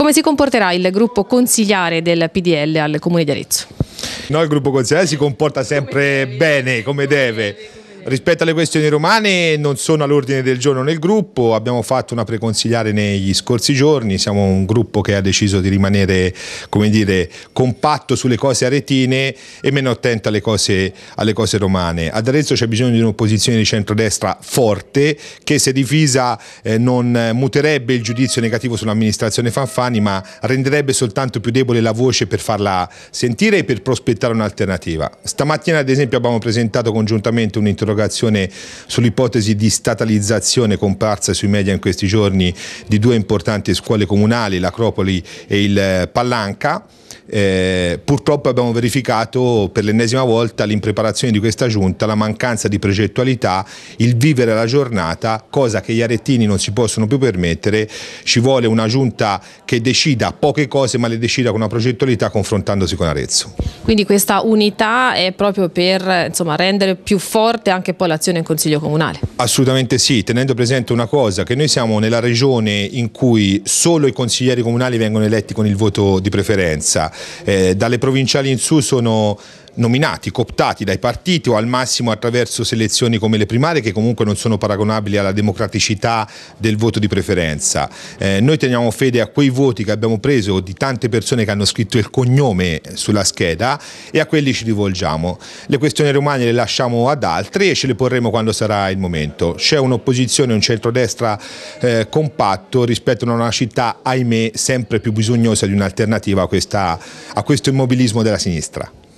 Come si comporterà il gruppo consigliare del PDL al Comune di Arezzo? No, il gruppo consigliare si comporta sempre come bene, come deve. Rispetto alle questioni romane non sono all'ordine del giorno nel gruppo, abbiamo fatto una preconsigliare negli scorsi giorni, siamo un gruppo che ha deciso di rimanere come dire, compatto sulle cose aretine e meno attento alle cose, alle cose romane. Ad Arezzo c'è bisogno di un'opposizione di centrodestra forte che se divisa eh, non muterebbe il giudizio negativo sull'amministrazione Fanfani ma renderebbe soltanto più debole la voce per farla sentire e per prospettare un'alternativa. Stamattina ad esempio abbiamo presentato congiuntamente un'interrogazione un'interrogazione sull'ipotesi di statalizzazione comparsa sui media in questi giorni di due importanti scuole comunali, l'Acropoli e il eh, Pallanca eh, purtroppo abbiamo verificato per l'ennesima volta l'impreparazione di questa giunta, la mancanza di progettualità, il vivere la giornata, cosa che gli arettini non si possono più permettere, ci vuole una giunta che decida poche cose ma le decida con una progettualità confrontandosi con Arezzo. Quindi questa unità è proprio per insomma, rendere più forte anche poi l'azione in Consiglio Comunale? Assolutamente sì, tenendo presente una cosa, che noi siamo nella regione in cui solo i consiglieri comunali vengono eletti con il voto di preferenza, eh, dalle provinciali in su sono nominati, cooptati dai partiti o al massimo attraverso selezioni come le primarie che comunque non sono paragonabili alla democraticità del voto di preferenza. Eh, noi teniamo fede a quei voti che abbiamo preso di tante persone che hanno scritto il cognome sulla scheda e a quelli ci rivolgiamo. Le questioni romane le lasciamo ad altri e ce le porremo quando sarà il momento. C'è un'opposizione, un centrodestra eh, compatto rispetto a una città, ahimè, sempre più bisognosa di un'alternativa a, a questo immobilismo della sinistra.